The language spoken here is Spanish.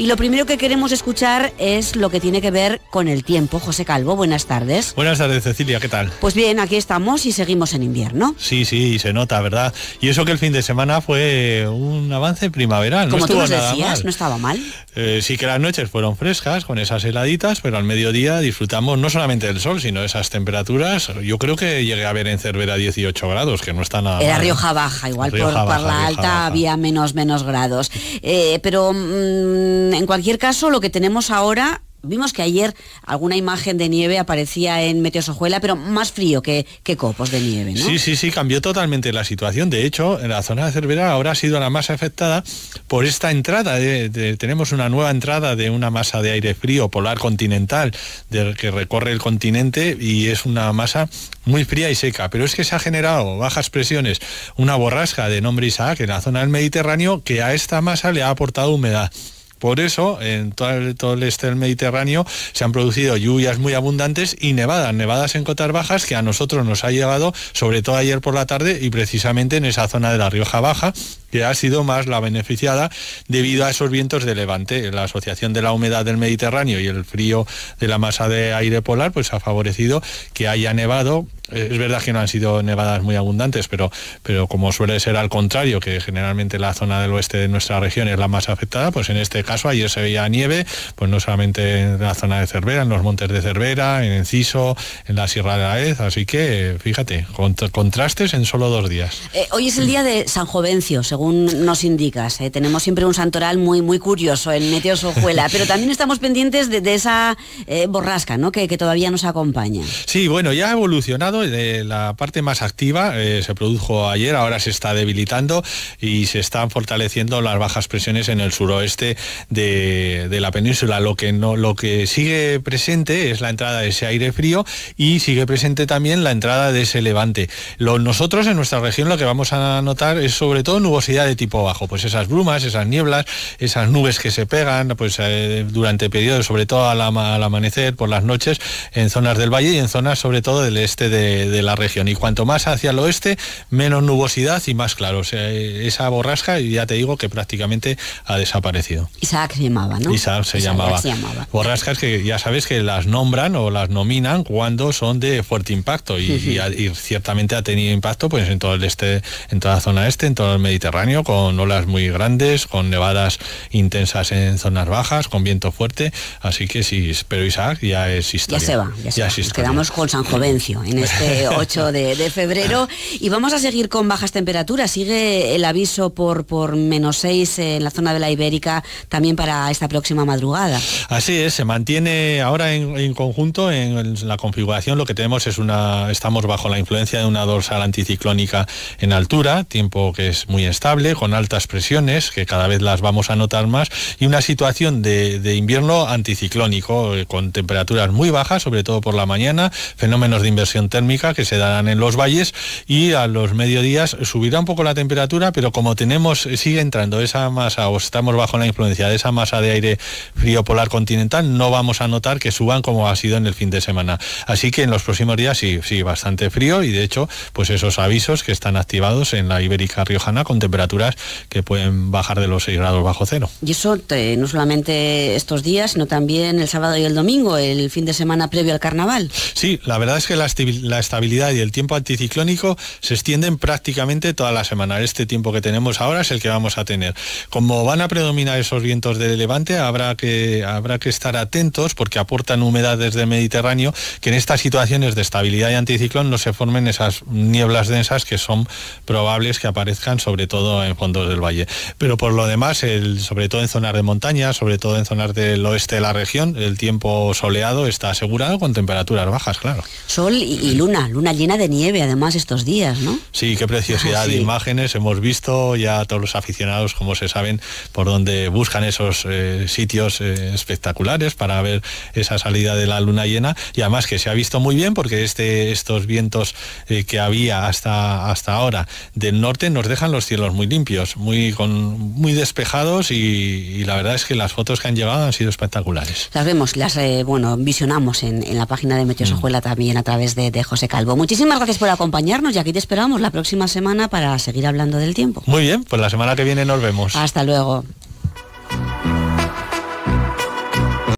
Y lo primero que queremos escuchar es lo que tiene que ver con el tiempo. José Calvo, buenas tardes. Buenas tardes, Cecilia, ¿qué tal? Pues bien, aquí estamos y seguimos en invierno. Sí, sí, se nota, ¿verdad? Y eso que el fin de semana fue un avance primaveral. Como no tú decías, no estaba mal. Eh, sí que las noches fueron frescas con esas heladitas, pero al mediodía disfrutamos no solamente del sol, sino esas temperaturas. Yo creo que llegué a ver en Cervera 18 grados, que no está nada Era Rioja Baja, igual por, la alta había menos, menos grados. Eh, pero... Mm, en cualquier caso, lo que tenemos ahora Vimos que ayer alguna imagen de nieve aparecía en Ojuela, pero más frío que, copos de nieve, Sí, sí, sí, cambió totalmente la situación. De hecho, en la zona de Cervera ahora ha sido la más afectada por esta entrada. tenemos una nueva entrada de una masa de aire frío polar continental que recorre el continente y es una masa muy fría y seca. Pero es que se ha generado bajas presiones, una borrasca de nombre Isaac en la zona del Mediterráneo que a esta masa le ha aportado humedad. Por eso, en todo el, este del Mediterráneo se han producido lluvias muy abundantes y nevadas, nevadas en cotas bajas que a nosotros nos ha llegado, sobre todo ayer por la tarde y precisamente en esa zona de la Rioja Baja, que ha sido más la beneficiada debido a esos vientos de levante. La asociación de la humedad del Mediterráneo y el frío de la masa de aire polar pues ha favorecido que haya nevado. Eh, es verdad que no han sido nevadas muy abundantes, pero, pero como suele ser al contrario, que generalmente la zona del oeste de nuestra región es la más afectada, pues en este caso ayer se veía nieve, pues no solamente en la zona de Cervera, en los montes de Cervera, en Enciso, en la Sierra de la así que fíjate, contrastes en solo dos días. Eh, hoy es el día de San Jovencio, nos indicas. ¿eh? Tenemos siempre un santoral muy, muy curioso en Meteos Ojuela, pero también estamos pendientes de, esa eh, borrasca ¿no? Que, que, todavía nos acompaña. Sí, bueno, ya ha evolucionado. Eh, de la parte más activa se produjo ayer, ahora se está debilitando y se están fortaleciendo las bajas presiones en el suroeste de, de la península. Lo que, no, lo que sigue presente es la entrada de ese aire frío y sigue presente también la entrada de ese levante. Lo, nosotros en nuestra región lo que vamos a notar es sobre todo nubosidad de tipo bajo, pues esas brumas, esas nieblas, esas nubes que se pegan pues eh, durante periodos, sobre todo al, amanecer, por las noches, en zonas del valle y en zonas sobre todo del este de, la región. Y cuanto más hacia el oeste, menos nubosidad y más claro. sea, eh, esa borrasca, ya te digo que prácticamente ha desaparecido. Isaac se llamaba, ¿no? Isaac se, llamaba. Borrascas que ya sabes que las nombran o las nominan cuando son de fuerte impacto y, ciertamente ha tenido impacto pues en todo el este, en toda la zona este, en todo el Mediterráneo con olas muy grandes, con nevadas intensas en zonas bajas, con viento fuerte. Así que si pero Isaac ya es historia. Ya se va, ya, se quedamos con San Jovencio en este 8 de, febrero y vamos a seguir con bajas temperaturas. Sigue el aviso por, por menos 6 en la zona de la Ibérica también para esta próxima madrugada. Así es, se mantiene ahora en, conjunto en, en la configuración. Lo que tenemos es una, estamos bajo la influencia de una dorsal anticiclónica en altura, tiempo que es muy estable con altas presiones, que cada vez las vamos a notar más, y una situación de, invierno anticiclónico, eh, con temperaturas muy bajas, sobre todo por la mañana, fenómenos de inversión térmica que se darán en los valles y a los mediodías subirá un poco la temperatura, pero como tenemos, eh, sigue entrando esa masa o estamos bajo la influencia de esa masa de aire frío polar continental, no vamos a notar que suban como ha sido en el fin de semana. Así que en los próximos días sí, sí, bastante frío y de hecho, pues esos avisos que están activados en la Ibérica Riojana con temperatura temperaturas que pueden bajar de los 6 grados bajo cero. Y eso no solamente estos días, sino también el sábado y el domingo, el fin de semana previo al carnaval. Sí, la verdad es que la, estabilidad y el tiempo anticiclónico se extienden prácticamente toda la semana. Este tiempo que tenemos ahora es el que vamos a tener. Como van a predominar esos vientos del levante, habrá que, habrá que estar atentos porque aportan humedad desde el Mediterráneo, que en estas situaciones de estabilidad y anticiclón no se formen esas nieblas densas que son probables que aparezcan sobre todo en fondos del valle. Pero por lo demás, el, sobre todo en zonas de montaña, sobre todo en zonas del oeste de la región, el tiempo soleado está asegurado con temperaturas bajas, claro. Sol y, luna, luna llena de nieve además estos días, ¿no? Sí, qué preciosidad ah, de imágenes. Hemos visto ya todos los aficionados, como se saben, por donde buscan esos eh, sitios eh, espectaculares para ver esa salida de la luna llena. Y además que se ha visto muy bien porque este, estos vientos eh, que había hasta, hasta ahora del norte nos dejan los cielos muy muy limpios, muy con, muy despejados y, la verdad es que las fotos que han llevado han sido espectaculares. Las vemos, las eh, bueno, visionamos en, la página de Meteos Sojuela mm. también a través de, José Calvo. Muchísimas gracias por acompañarnos y aquí te esperamos la próxima semana para seguir hablando del tiempo. Muy bien, pues la semana que viene nos vemos. Hasta luego.